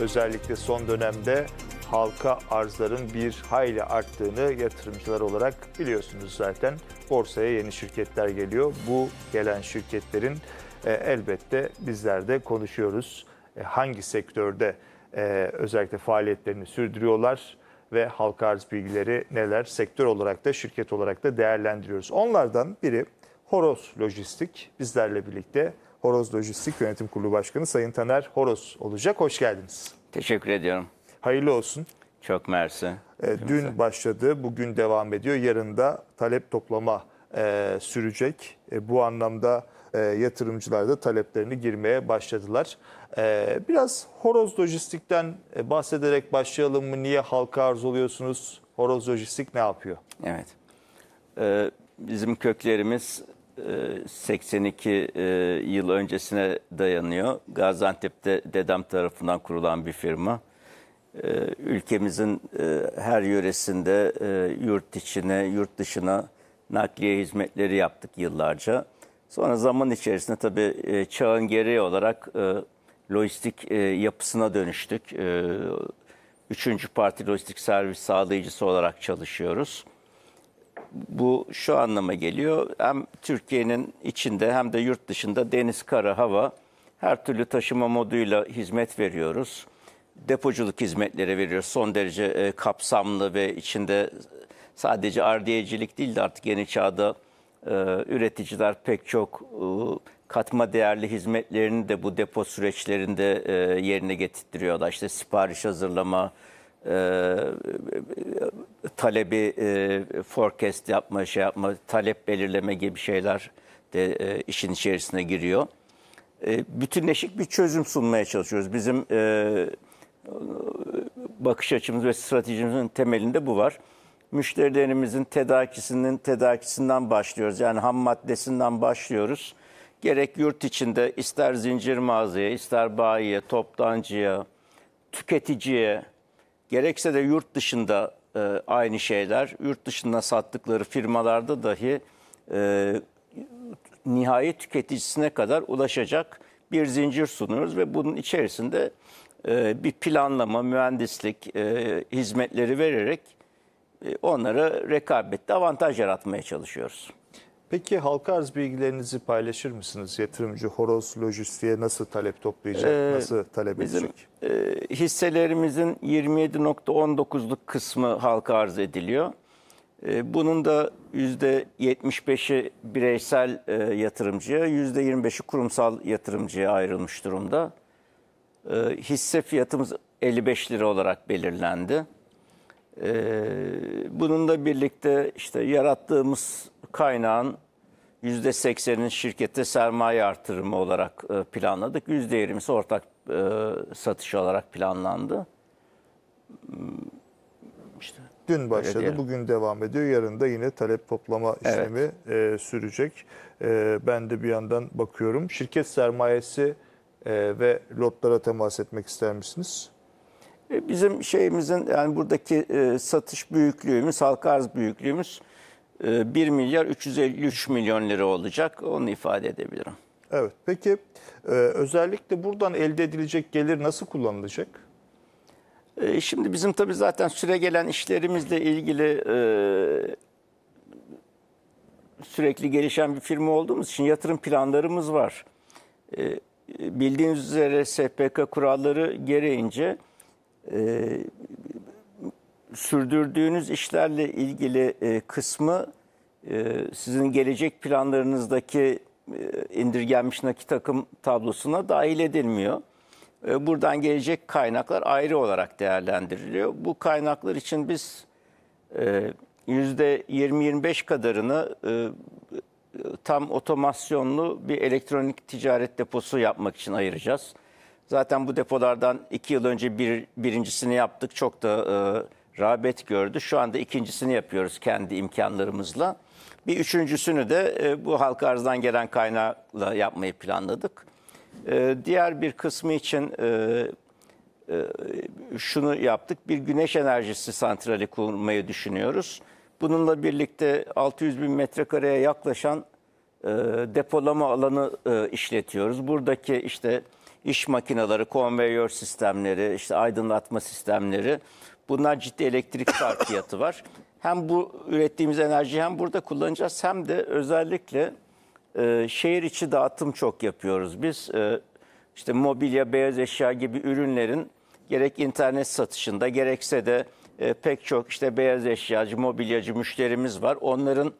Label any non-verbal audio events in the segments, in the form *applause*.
özellikle son dönemde halka arzların bir hayli arttığını yatırımcılar olarak biliyorsunuz zaten. Borsaya yeni şirketler geliyor. Bu gelen şirketlerin e, elbette bizler de konuşuyoruz. E, hangi sektörde e, özellikle faaliyetlerini sürdürüyorlar ve halka arz bilgileri neler sektör olarak da şirket olarak da değerlendiriyoruz. Onlardan biri Horos Lojistik bizlerle birlikte. Horoz Lojistik Yönetim Kurulu Başkanı Sayın Taner Horoz olacak. Hoş geldiniz. Teşekkür ediyorum. Hayırlı olsun. Çok mersi. E, dün başladı, bugün devam ediyor. Yarın da talep toplama e, sürecek. E, bu anlamda e, yatırımcılar da taleplerini girmeye başladılar. E, biraz horoz lojistikten e, bahsederek başlayalım mı? Niye halka arz oluyorsunuz? Horoz lojistik ne yapıyor? Evet. Ee, bizim köklerimiz 82 e, yıl öncesine dayanıyor. Gaziantep'te dedem tarafından kurulan bir firma. E, ülkemizin e, her yöresinde yurt içine, yurt dışına nakliye hizmetleri yaptık yıllarca. Sonra zaman içerisinde tabii çağın gereği olarak lojistik yapısına dönüştük. üçüncü parti lojistik servis sağlayıcısı olarak çalışıyoruz. Bu şu anlama geliyor. Hem Türkiye'nin içinde hem de yurt dışında deniz, kara, hava her türlü taşıma moduyla hizmet veriyoruz. Depoculuk hizmetleri veriyoruz. Son derece e, kapsamlı ve içinde sadece ardiyecilik değil de artık yeni çağda e, üreticiler pek çok e, katma değerli hizmetlerini de bu depo süreçlerinde e, yerine getirtiyorlar. İşte sipariş hazırlama, e, talebi e, forecast yapma, şey yapma, talep belirleme gibi şeyler de e, işin içerisine giriyor. E, bütünleşik bir çözüm sunmaya çalışıyoruz. Bizim e, bakış açımız ve stratejimizin temelinde bu var. Müşterilerimizin tedarikçisinin tedarikçisinden başlıyoruz. Yani ham maddesinden başlıyoruz. Gerek yurt içinde ister zincir mağazaya, ister bayiye, toptancıya, tüketiciye, Gerekse de yurt dışında e, aynı şeyler. Yurt dışında sattıkları firmalarda dahi e, nihai tüketicisine kadar ulaşacak bir zincir sunuyoruz ve bunun içerisinde e, bir planlama, mühendislik e, hizmetleri vererek e, onlara rekabette avantaj yaratmaya çalışıyoruz. Peki halka arz bilgilerinizi paylaşır mısınız? Yatırımcı horoz lojistiğe nasıl talep toplayacak, ee, nasıl talep bizim, edecek? E, hisselerimizin 27.19'luk kısmı halka arz ediliyor. E, bunun da %75'i bireysel e, yatırımcıya, %25'i kurumsal yatırımcıya ayrılmış durumda. E, hisse fiyatımız 55 lira olarak belirlendi. E, bununla birlikte işte yarattığımız kaynağın %80'ini şirkette sermaye artırımı olarak e, planladık. %20'si ortak e, satış olarak planlandı. Hmm, işte Dün başladı, bugün devam ediyor. Yarın da yine talep toplama işlemi evet. sürecek. E, ben de bir yandan bakıyorum. Şirket sermayesi ve lotlara temas etmek ister misiniz? Bizim şeyimizin yani buradaki satış büyüklüğümüz, halka arz büyüklüğümüz 1 ee, milyar 353 milyon lira olacak. Onu ifade edebilirim. Evet. Peki e, özellikle buradan elde edilecek gelir nasıl kullanılacak? Ee, şimdi bizim tabii zaten süre gelen işlerimizle ilgili e, sürekli gelişen bir firma olduğumuz için yatırım planlarımız var. Ee, bildiğiniz üzere SPK kuralları gereğince e, sürdürdüğünüz işlerle ilgili e, kısmı e, sizin gelecek planlarınızdaki e, indirgenmiş nakit akım tablosuna dahil edilmiyor. buradan gelecek kaynaklar ayrı olarak değerlendiriliyor. Bu kaynaklar için biz e, %20-25 kadarını tam otomasyonlu bir elektronik ticaret deposu yapmak için ayıracağız. Zaten bu depolardan iki yıl önce bir, birincisini yaptık. Çok da... E, rağbet gördü. Şu anda ikincisini yapıyoruz kendi imkanlarımızla. Bir üçüncüsünü de e, bu halka arzdan gelen kaynakla yapmayı planladık. E, diğer bir kısmı için e, e, şunu yaptık. Bir güneş enerjisi santrali kurmayı düşünüyoruz. Bununla birlikte 600 bin metrekareye yaklaşan e, depolama alanı e, işletiyoruz. Buradaki işte iş makineleri, konveyör sistemleri, işte aydınlatma sistemleri bunlar ciddi elektrik sarfiyatı *coughs* var. Hem bu ürettiğimiz enerjiyi hem burada kullanacağız hem de özellikle e, şehir içi dağıtım çok yapıyoruz. Biz e, işte mobilya, beyaz eşya gibi ürünlerin gerek internet satışında gerekse de e, pek çok işte beyaz eşyacı, mobilyacı müşterimiz var. Onların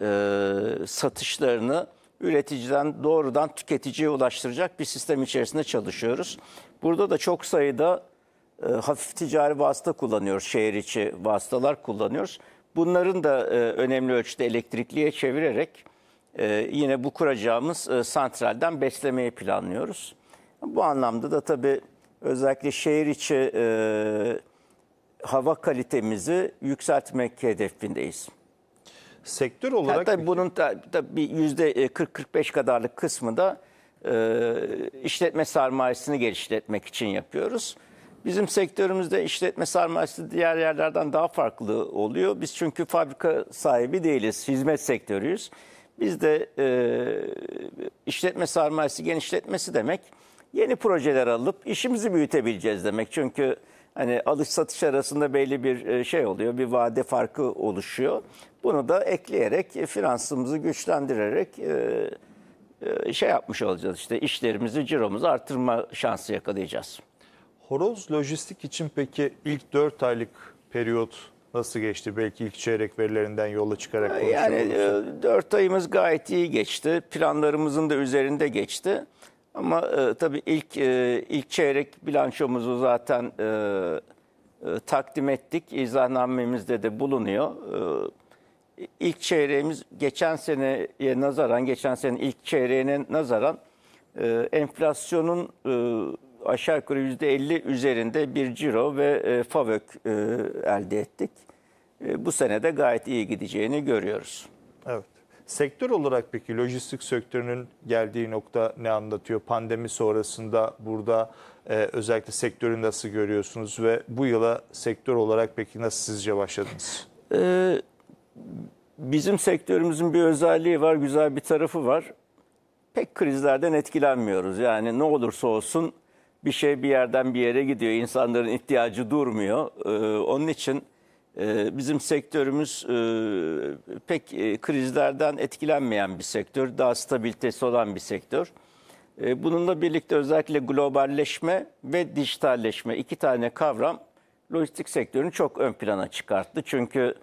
e, satışlarını üreticiden doğrudan tüketiciye ulaştıracak bir sistem içerisinde çalışıyoruz. Burada da çok sayıda e, hafif ticari vasıta kullanıyoruz, şehir içi vasıtalar kullanıyoruz. Bunların da e, önemli ölçüde elektrikliye çevirerek e, yine bu kuracağımız e, santralden beslemeyi planlıyoruz. Bu anlamda da tabii özellikle şehir içi e, hava kalitemizi yükseltmek hedefindeyiz sektör olarak... Ha, tabii bunun da, da bir %40-45 e, kadarlık kısmı da e, işletme sarmayesini geliştirmek için yapıyoruz. Bizim sektörümüzde işletme sermayesi diğer yerlerden daha farklı oluyor. Biz çünkü fabrika sahibi değiliz, hizmet sektörüyüz. Biz de e, işletme sermayesi genişletmesi demek yeni projeler alıp işimizi büyütebileceğiz demek. Çünkü hani alış satış arasında belli bir e, şey oluyor, bir vade farkı oluşuyor. Bunu da ekleyerek e, finansımızı güçlendirerek e, şey yapmış olacağız işte işlerimizi, ciromuzu artırma şansı yakalayacağız. Horoz lojistik için peki ilk 4 aylık periyot nasıl geçti? Belki ilk çeyrek verilerinden yola çıkarak konuşalım. Yani 4 ayımız gayet iyi geçti. Planlarımızın da üzerinde geçti. Ama e, tabii ilk e, ilk çeyrek bilançomuzu zaten e, e, takdim ettik. İzahnamemizde de bulunuyor. E, ilk çeyreğimiz geçen seneye nazaran, geçen senenin ilk çeyreğine nazaran e, enflasyonun e, aşağı yukarı %50 üzerinde bir ciro ve e, FAVÖK e, elde ettik. E, bu sene de gayet iyi gideceğini görüyoruz. Evet. Sektör olarak peki lojistik sektörünün geldiği nokta ne anlatıyor? Pandemi sonrasında burada e, özellikle sektörü nasıl görüyorsunuz ve bu yıla sektör olarak peki nasıl sizce başladınız? Ee, bizim sektörümüzün bir özelliği var, güzel bir tarafı var. Pek krizlerden etkilenmiyoruz. Yani ne olursa olsun bir şey bir yerden bir yere gidiyor. İnsanların ihtiyacı durmuyor. Ee, onun için ee, bizim sektörümüz e, pek e, krizlerden etkilenmeyen bir sektör, daha stabilitesi olan bir sektör. E, bununla birlikte özellikle globalleşme ve dijitalleşme iki tane kavram lojistik sektörünü çok ön plana çıkarttı. Çünkü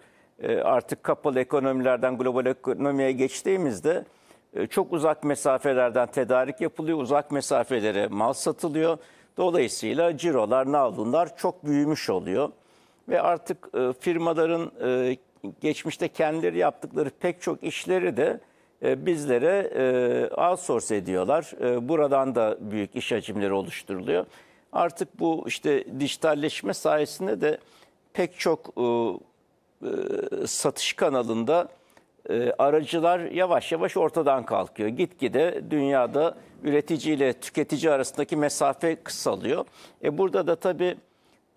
artık kapalı ekonomilerden global ekonomiye geçtiğimizde çok uzak mesafelerden tedarik yapılıyor, uzak mesafelere mal satılıyor. Dolayısıyla cirolar, navlunlar çok büyümüş oluyor. Ve artık e, firmaların e, geçmişte kendileri yaptıkları pek çok işleri de e, bizlere e, outsource ediyorlar. E, buradan da büyük iş hacimleri oluşturuluyor. Artık bu işte dijitalleşme sayesinde de pek çok e, e, satış kanalında e, aracılar yavaş yavaş ortadan kalkıyor. Gitgide dünyada üretici ile tüketici arasındaki mesafe kısalıyor. E burada da tabii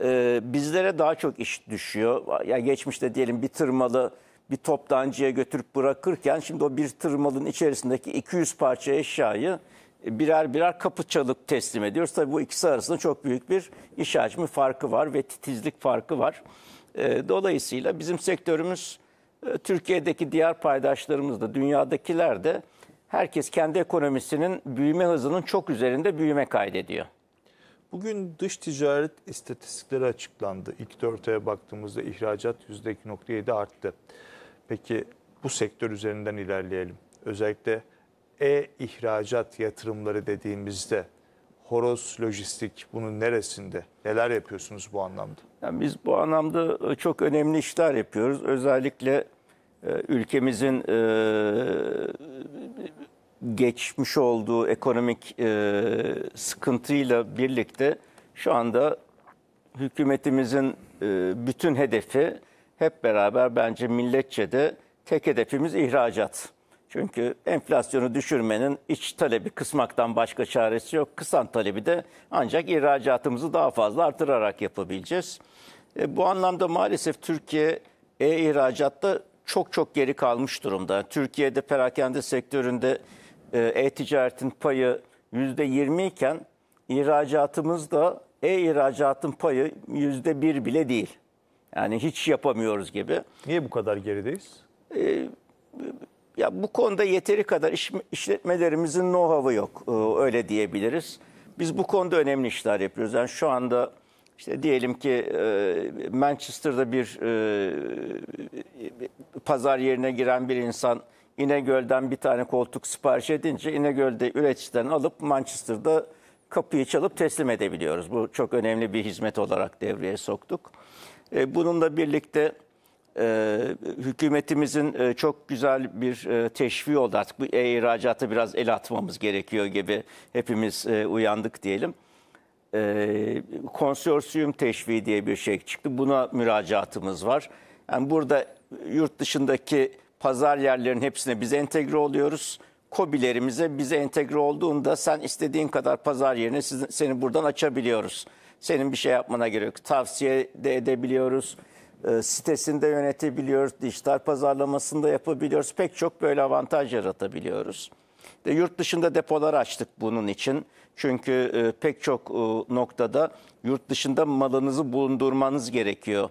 e, bizlere daha çok iş düşüyor. Ya yani geçmişte diyelim bir tırmalı bir toptancıya götürüp bırakırken şimdi o bir tırmalın içerisindeki 200 parça eşyayı birer birer kapı çalıp teslim ediyoruz. Tabii bu ikisi arasında çok büyük bir iş hacmi farkı var ve titizlik farkı var. Ee, dolayısıyla bizim sektörümüz e, Türkiye'deki diğer paydaşlarımız da dünyadakiler de herkes kendi ekonomisinin büyüme hızının çok üzerinde büyüme kaydediyor. Bugün dış ticaret istatistikleri açıklandı. İlk dört aya baktığımızda ihracat %2.7 arttı. Peki bu sektör üzerinden ilerleyelim. Özellikle e-ihracat yatırımları dediğimizde Horoz Lojistik bunun neresinde? Neler yapıyorsunuz bu anlamda? Yani biz bu anlamda e, çok önemli işler yapıyoruz. Özellikle e, ülkemizin e, geçmiş olduğu ekonomik e, sıkıntıyla birlikte şu anda hükümetimizin e, bütün hedefi hep beraber bence milletçe de tek hedefimiz ihracat. Çünkü enflasyonu düşürmenin iç talebi kısmaktan başka çaresi yok. Kısan talebi de ancak ihracatımızı daha fazla artırarak yapabileceğiz. E, bu anlamda maalesef Türkiye e-ihracatta çok çok geri kalmış durumda. Türkiye'de perakende sektöründe ee, e-ticaretin payı %20 iken ihracatımız da e-ihracatın payı %1 bile değil. Yani hiç yapamıyoruz gibi. Niye bu kadar gerideyiz? E, ya bu konuda yeteri kadar iş, işletmelerimizin know-how'ı yok. E, öyle diyebiliriz. Biz bu konuda önemli işler yapıyoruz. Yani şu anda işte diyelim ki e, Manchester'da bir e, pazar yerine giren bir insan İnegöl'den bir tane koltuk sipariş edince İnegöl'de üreticiden alıp Manchester'da kapıyı çalıp teslim edebiliyoruz. Bu çok önemli bir hizmet olarak devreye soktuk. E, bununla birlikte e, hükümetimizin e, çok güzel bir e, teşviği oldu artık. Bu e, biraz el atmamız gerekiyor gibi hepimiz uyandık diyelim. konsorsiyum teşviği diye bir şey çıktı. Buna müracaatımız var. Yani burada yurt dışındaki pazar yerlerinin hepsine biz entegre oluyoruz. Kobilerimize bize entegre olduğunda sen istediğin kadar pazar yerini sizin, seni buradan açabiliyoruz. Senin bir şey yapmana gerek Tavsiye de edebiliyoruz. E, ee, sitesinde yönetebiliyoruz. Dijital pazarlamasında yapabiliyoruz. Pek çok böyle avantaj yaratabiliyoruz. De, yurt dışında depolar açtık bunun için. Çünkü e, pek çok e, noktada yurt dışında malınızı bulundurmanız gerekiyor.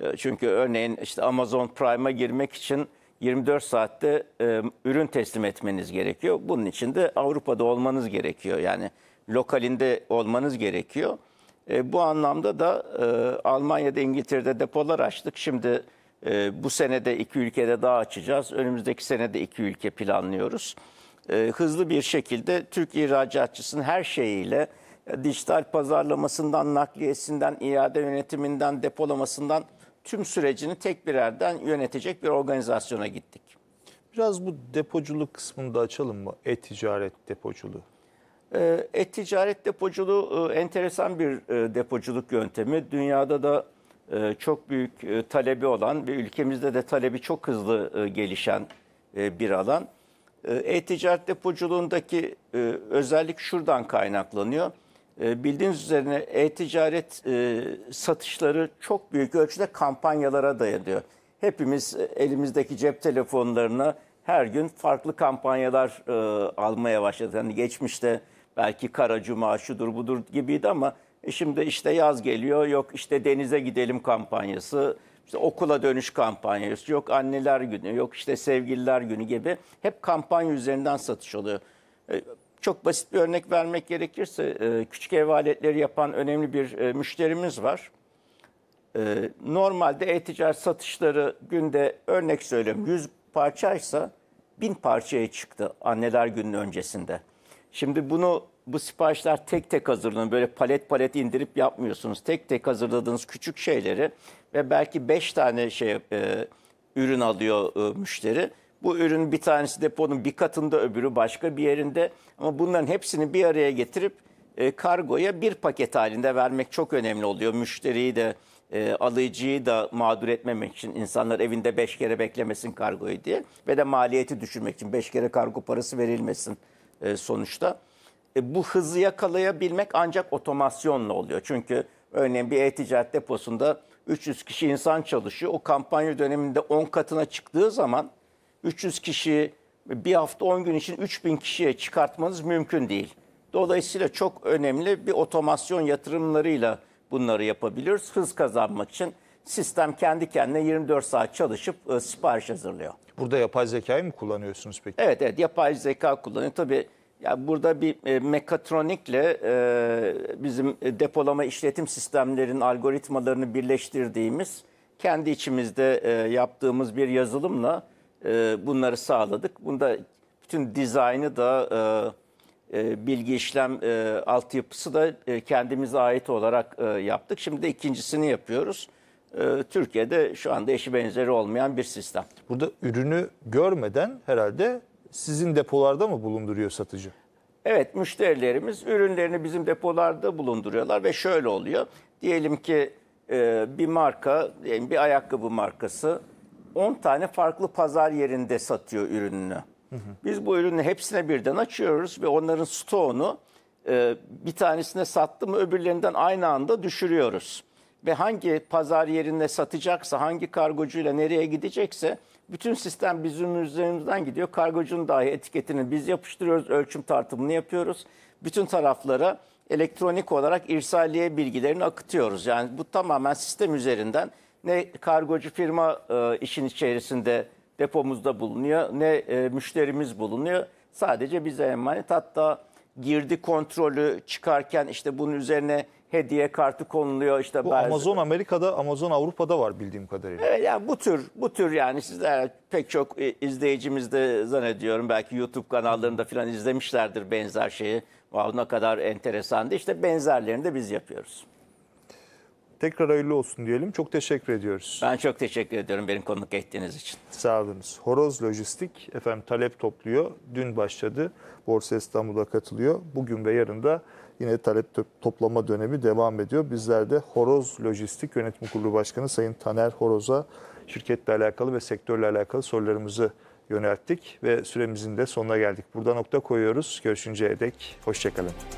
E, çünkü örneğin işte Amazon Prime'a girmek için 24 saatte e, ürün teslim etmeniz gerekiyor. Bunun için de Avrupa'da olmanız gerekiyor. Yani lokalinde olmanız gerekiyor. E, bu anlamda da e, Almanya'da, İngiltere'de depolar açtık. Şimdi e, bu senede iki ülkede daha açacağız. Önümüzdeki senede iki ülke planlıyoruz. E, hızlı bir şekilde Türk ihracatçısının her şeyiyle e, dijital pazarlamasından, nakliyesinden, iade yönetiminden, depolamasından tüm sürecini tek birerden yönetecek bir organizasyona gittik. Biraz bu depoculuk kısmını da açalım mı? E-ticaret depoculuğu. Ee, e-ticaret depoculuğu e, enteresan bir e, depoculuk yöntemi. Dünyada da e, çok büyük talebi olan ve ülkemizde de talebi çok hızlı gelişen bir alan. E-ticaret depoculuğundaki özellik şuradan kaynaklanıyor. Ee, bildiğiniz üzere e-ticaret e, satışları çok büyük ölçüde kampanyalara dayanıyor. Hepimiz e, elimizdeki cep telefonlarına her gün farklı kampanyalar e, almaya başladı. Hani geçmişte belki kara cuma şudur budur gibiydi ama şimdi işte yaz geliyor yok işte denize gidelim kampanyası, işte okula dönüş kampanyası, yok anneler günü, yok işte sevgililer günü gibi hep kampanya üzerinden satış oluyor. Çok basit bir örnek vermek gerekirse e, küçük ev aletleri yapan önemli bir e, müşterimiz var. E, normalde e-ticaret satışları günde örnek söyleyeyim 100 parçaysa 1000 parçaya çıktı anneler günün öncesinde. Şimdi bunu bu siparişler tek tek hazırlanıyor. Böyle palet palet indirip yapmıyorsunuz. Tek tek hazırladığınız küçük şeyleri ve belki 5 tane şey e, ürün alıyor e, müşteri bu ürün bir tanesi deponun bir katında öbürü başka bir yerinde. Ama bunların hepsini bir araya getirip e, kargoya bir paket halinde vermek çok önemli oluyor. Müşteriyi de e, alıcıyı da mağdur etmemek için insanlar evinde beş kere beklemesin kargoyu diye ve de maliyeti düşürmek için beş kere kargo parası verilmesin e, sonuçta. E, bu hızı yakalayabilmek ancak otomasyonla oluyor. Çünkü örneğin bir e-ticaret deposunda 300 kişi insan çalışıyor. O kampanya döneminde 10 katına çıktığı zaman 300 kişi bir hafta 10 gün için 3000 kişiye çıkartmanız mümkün değil. Dolayısıyla çok önemli bir otomasyon yatırımlarıyla bunları yapabiliyoruz. Hız kazanmak için sistem kendi kendine 24 saat çalışıp e, sipariş hazırlıyor. Burada yapay zekayı mı kullanıyorsunuz peki? Evet evet yapay zeka kullanıyor. Tabii yani burada bir e, mekatronikle e, bizim e, depolama işletim sistemlerinin algoritmalarını birleştirdiğimiz kendi içimizde e, yaptığımız bir yazılımla e, bunları sağladık. Bunda bütün dizaynı da e, e, bilgi işlem e, altyapısı da e, kendimize ait olarak e, yaptık. Şimdi de ikincisini yapıyoruz. E, Türkiye'de şu anda eşi benzeri olmayan bir sistem. Burada ürünü görmeden herhalde sizin depolarda mı bulunduruyor satıcı? Evet müşterilerimiz ürünlerini bizim depolarda bulunduruyorlar ve şöyle oluyor. Diyelim ki e, bir marka, diyelim bir ayakkabı markası 10 tane farklı pazar yerinde satıyor ürününü. Biz bu ürünü hepsine birden açıyoruz ve onların stoğunu e, bir tanesine sattı mı öbürlerinden aynı anda düşürüyoruz. Ve hangi pazar yerinde satacaksa, hangi kargocuyla nereye gidecekse bütün sistem bizim üzerimizden gidiyor. Kargocunun dahi etiketini biz yapıştırıyoruz, ölçüm tartımını yapıyoruz. Bütün taraflara elektronik olarak irsaliye bilgilerini akıtıyoruz. Yani bu tamamen sistem üzerinden ne kargocu firma e, işin içerisinde depomuzda bulunuyor ne e, müşterimiz bulunuyor. Sadece bize emanet hatta girdi kontrolü çıkarken işte bunun üzerine hediye kartı konuluyor işte Bu bazı... Amazon Amerika'da, Amazon Avrupa'da var bildiğim kadarıyla. Evet yani bu tür bu tür yani sizler pek çok e, izleyicimiz de zannediyorum belki YouTube kanallarında falan izlemişlerdir benzer şeyi. Wow, ne kadar enteresandı. İşte benzerlerini de biz yapıyoruz. Tekrar hayırlı olsun diyelim. Çok teşekkür ediyoruz. Ben çok teşekkür ediyorum benim konuk ettiğiniz için. Sağ Horoz Lojistik efendim talep topluyor. Dün başladı. Borsa İstanbul'a katılıyor. Bugün ve yarın da yine talep toplama dönemi devam ediyor. Bizler de Horoz Lojistik Yönetim Kurulu Başkanı Sayın Taner Horoz'a şirketle alakalı ve sektörle alakalı sorularımızı yönelttik ve süremizin de sonuna geldik. Burada nokta koyuyoruz. Görüşünceye dek hoşçakalın.